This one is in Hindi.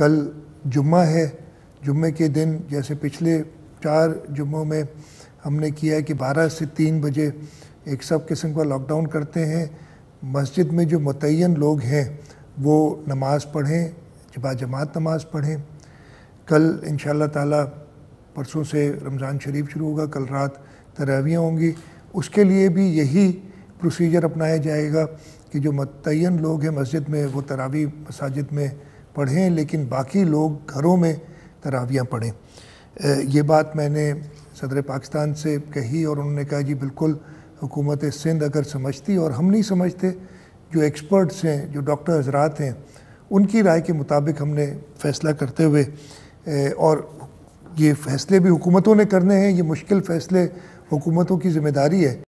कल जुम्मा है जुम्मे के दिन जैसे पिछले चार जुम्मों में हमने किया है कि 12 से 3 बजे एक सब किस्म का लॉकडाउन करते हैं मस्जिद में जो मतयन लोग हैं वो नमाज़ पढ़ें जबा जमात नमाज़ पढ़ें कल इन ताला परसों से रमज़ान शरीफ शुरू होगा कल रात तरावियाँ होंगी उसके लिए भी यही प्रोसीजर अपनाया जाएगा कि जो मतयन लोग हैं मस्जिद में वो तरावी मसाजिद में पढ़ें लेकिन बाकी लोग घरों में तरावियाँ पढ़ें ये बात मैंने सदर पाकिस्तान से कही और उन्होंने कहा जी बिल्कुल हुकूमत सिंध अगर समझती और हम नहीं समझते जो एक्सपर्ट्स हैं जो डॉक्टर हजरात हैं उनकी राय के मुताबिक हमने फ़ैसला करते हुए और ये फ़ैसले भी हुकूमतों ने करने हैं ये मुश्किल फ़ैसले हुकूमतों की ज़िम्मेदारी है